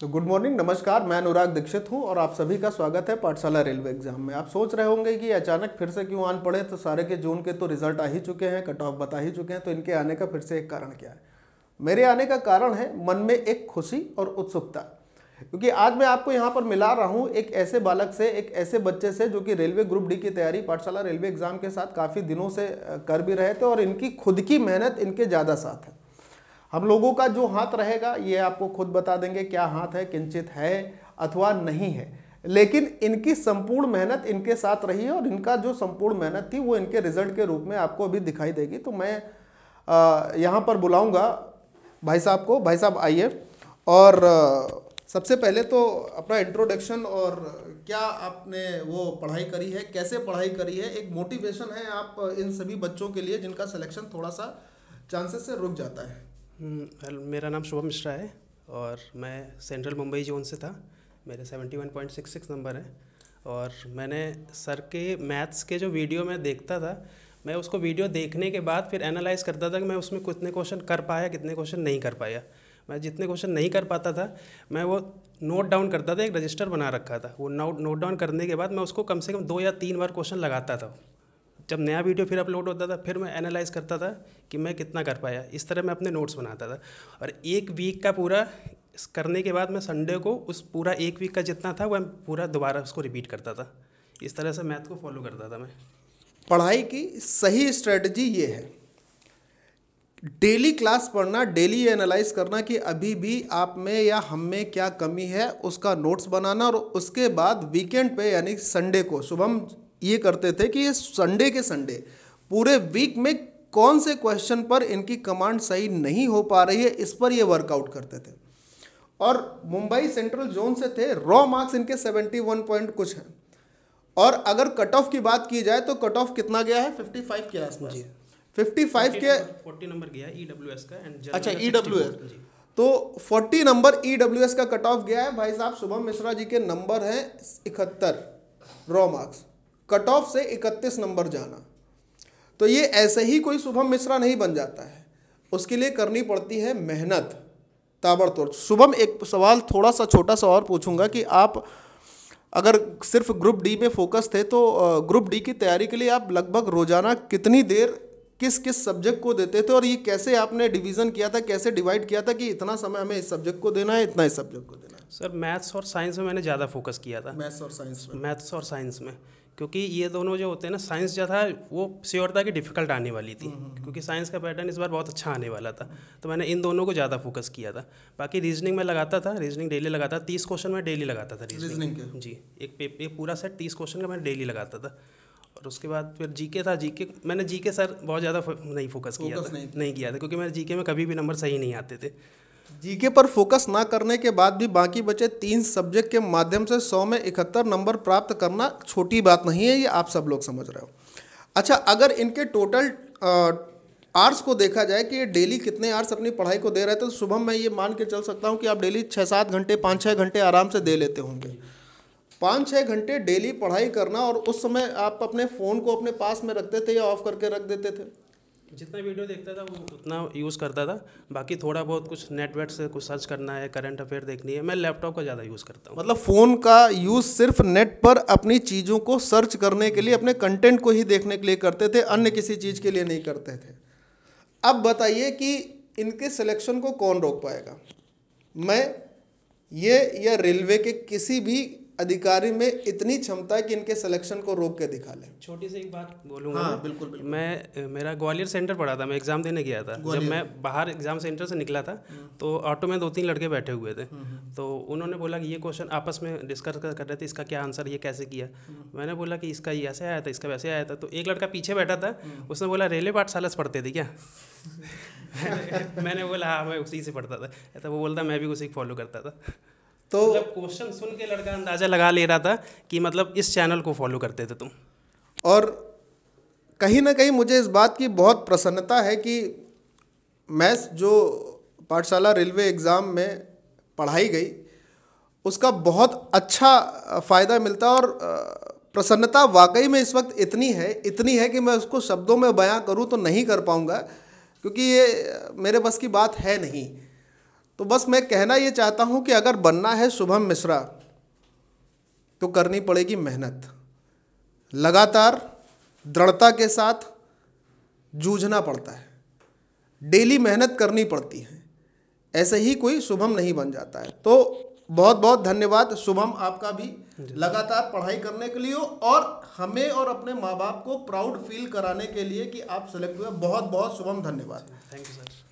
तो good morning नमस्कार मैं अनुराग दीक्षित हूं और आप सभी का स्वागत है पाठशाला रेलवे एग्जाम में आप सोच रहे होंगे कि अचानक फिर से क्यों आन पड़े तो सारे के जून के तो रिजल्ट आ ही चुके हैं कट ऑफ बता ही चुके हैं तो इनके आने का फिर से एक कारण क्या है मेरे आने का कारण है मन में एक खुशी और उत्सुकता क्योंकि आज मैं आपको यहाँ पर मिला रहा हूँ एक ऐसे बालक से एक ऐसे बच्चे से जो कि रेलवे ग्रुप डी की तैयारी पाठशाला रेलवे एग्जाम के साथ काफ़ी दिनों से कर भी रहे थे और इनकी खुद की मेहनत इनके ज़्यादा साथ है हम लोगों का जो हाथ रहेगा ये आपको खुद बता देंगे क्या हाथ है किंचित है अथवा नहीं है लेकिन इनकी संपूर्ण मेहनत इनके साथ रही है और इनका जो संपूर्ण मेहनत थी वो इनके रिजल्ट के रूप में आपको अभी दिखाई देगी तो मैं यहाँ पर बुलाऊँगा भाई साहब को भाई साहब आइए और सबसे पहले तो अपना इंट्रोडक्शन और क्या आपने वो पढ़ाई करी है कैसे पढ़ाई करी है एक मोटिवेशन है आप इन सभी बच्चों के लिए जिनका सिलेक्शन थोड़ा सा चांसेस से रुक जाता है हम्म, मेरा नाम शुभम मिश्रा है और मैं सेंट्रल मुंबई जोन से था मेरे 71.66 नंबर है और मैंने सर के मैथ्स के जो वीडियो मैं देखता था मैं उसको वीडियो देखने के बाद फिर एनालाइज करता था कि मैं उसमें कितने क्वेश्चन कर पाया कितने क्वेश्चन नहीं कर पाया मैं जितने क्वेश्चन नहीं कर पाता था मैं वो नोट डाउन करता था एक रजिस्टर बना रखा था वो नोट नोट डाउन करने के बाद मैं उसको कम से कम दो या तीन बार क्वेश्चन लगाता था जब नया वीडियो फिर अपलोड होता था फिर मैं एनालाइज करता था कि मैं कितना कर पाया इस तरह मैं अपने नोट्स बनाता था और एक वीक का पूरा करने के बाद मैं संडे को उस पूरा एक वीक का जितना था वह पूरा दोबारा उसको रिपीट करता था इस तरह से मैथ को फॉलो करता था मैं पढ़ाई की सही स्ट्रेटजी ये है डेली क्लास पढ़ना डेली एनालाइज करना कि अभी भी आप में या हम में क्या कमी है उसका नोट्स बनाना और उसके बाद वीकेंड पे यानी संडे को सुबह ये करते थे कि ये संडे के संडे पूरे वीक में कौन से क्वेश्चन पर इनकी कमांड सही नहीं हो पा रही है इस पर ये वर्कआउट करते थे और मुंबई सेंट्रल जोन से थे रॉ मार्क्स इनके सेवेंटी वन पॉइंट कुछ हैं और अगर कट ऑफ की बात की जाए तो कट ऑफ कितना गया है फिफ्टी फाइव के आसपास जी फिफ्टी फाइव के फोर्टी नंबर गया ई डब्ल्यू एस का अच्छा ई डब्ल्यू एस तो 40 नंबर ई का कट ऑफ गया है भाई साहब शुभम मिश्रा जी के नंबर हैं इकहत्तर रॉ मार्क्स कट ऑफ से इकतीस नंबर जाना तो ये ऐसे ही कोई शुभम मिश्रा नहीं बन जाता है उसके लिए करनी पड़ती है मेहनत ताबड़तोड़ शुभम एक सवाल थोड़ा सा छोटा सा और पूछूंगा कि आप अगर सिर्फ ग्रुप डी में फोकस थे तो ग्रुप डी की तैयारी के लिए आप लगभग रोज़ाना कितनी देर किस किस सब्जेक्ट को देते थे और ये कैसे आपने डिवीज़न किया था कैसे डिवाइड किया था कि इतना समय हमें इस सब्जेक्ट को देना है इतना इस सब्जेक्ट को देना है सर मैथ्स और साइंस में मैंने ज़्यादा फोकस किया था मैथ्स और साइंस में मैथ्स और साइंस में क्योंकि ये दोनों जो होते हैं ना साइंस जो था वो श्योर था कि डिफ़िकल्ट आने वाली थी हम्म, हम्म, क्योंकि साइंस हम्म। का पैटर्न इस बार बहुत अच्छा आने वाला था तो मैंने इन दोनों को ज़्यादा फोकस किया था बाकी रीजनिंग में लगाता था रीजनिंग डेली लगाता था तीस क्वेश्चन मैं डेली लगाता था रीजनिंग जी एक पेपर एक पूरा सेट तीस क्वेश्चन का मैं डेली लगाता था और उसके बाद फिर जीके था जीके मैंने जीके सर बहुत ज़्यादा नहीं फोकस किया था नहीं किया था क्योंकि मेरे जीके में कभी भी नंबर सही नहीं आते थे जीके पर फोकस ना करने के बाद भी बाकी बचे तीन सब्जेक्ट के माध्यम से सौ में इकहत्तर नंबर प्राप्त करना छोटी बात नहीं है ये आप सब लोग समझ रहे हो अच्छा अगर इनके टोटल आर्स को देखा जाए कि ये डेली कितने आर्स अपनी पढ़ाई को दे रहे थे तो सुबह मैं ये मान के चल सकता हूँ कि आप डेली छः सात घंटे पाँच छः घंटे आराम से दे लेते होंगे पाँच छः घंटे डेली पढ़ाई करना और उस समय आप अपने फ़ोन को अपने पास में रखते थे या ऑफ करके रख देते थे जितना वीडियो देखता था वो उतना यूज़ करता था बाकी थोड़ा बहुत कुछ नेटवर्क से कुछ सर्च करना है करंट अफेयर देखनी है मैं लैपटॉप का ज़्यादा यूज़ करता हूँ मतलब फ़ोन का यूज़ सिर्फ नेट पर अपनी चीज़ों को सर्च करने के लिए अपने कंटेंट को ही देखने के लिए करते थे अन्य किसी चीज़ के लिए नहीं करते थे अब बताइए कि इनके सिलेक्शन को कौन रोक पाएगा मैं ये या रेलवे के किसी भी अधिकारी में इतनी क्षमता है कि इनके सिलेक्शन को रोक के दिखा लें छोटी सी एक बात बोलूँगा हाँ, बिल्कुल, बिल्कुल मैं मेरा ग्वालियर सेंटर पढ़ा था मैं एग्ज़ाम देने गया था जब मैं बाहर एग्ज़ाम सेंटर से निकला था हम्म। तो ऑटो में दो तीन लड़के बैठे हुए थे हम्म, हम्म। तो उन्होंने बोला कि ये क्वेश्चन आपस में डिस्कस कर रहे थे इसका क्या आंसर ये कैसे किया मैंने बोला कि इसका ऐसे आया था इसका वैसे आया था तो एक लड़का पीछे बैठा था उसने बोला रेलवे पाठशाला से पढ़ते थे क्या मैंने बोला हाँ मैं उसी से पढ़ता था तो वो बोलता मैं भी उसी फॉलो करता था तो मतलब क्वेश्चन सुन के लड़का अंदाज़ा लगा ले रहा था कि मतलब इस चैनल को फॉलो करते थे तुम और कहीं ना कहीं मुझे इस बात की बहुत प्रसन्नता है कि मैथ्स जो पाठशाला रेलवे एग्ज़ाम में पढ़ाई गई उसका बहुत अच्छा फ़ायदा मिलता और प्रसन्नता वाकई में इस वक्त इतनी है इतनी है कि मैं उसको शब्दों में बयां करूं तो नहीं कर पाऊंगा क्योंकि ये मेरे बस की बात है नहीं तो बस मैं कहना ये चाहता हूँ कि अगर बनना है शुभम मिश्रा तो करनी पड़ेगी मेहनत लगातार दृढ़ता के साथ जूझना पड़ता है डेली मेहनत करनी पड़ती है ऐसे ही कोई शुभम नहीं बन जाता है तो बहुत बहुत धन्यवाद शुभम आपका भी लगातार पढ़ाई करने के लिए और हमें और अपने माँ बाप को प्राउड फील कराने के लिए कि आप सेलेक्ट हुए बहुत बहुत शुभम धन्यवाद थैंक यू सर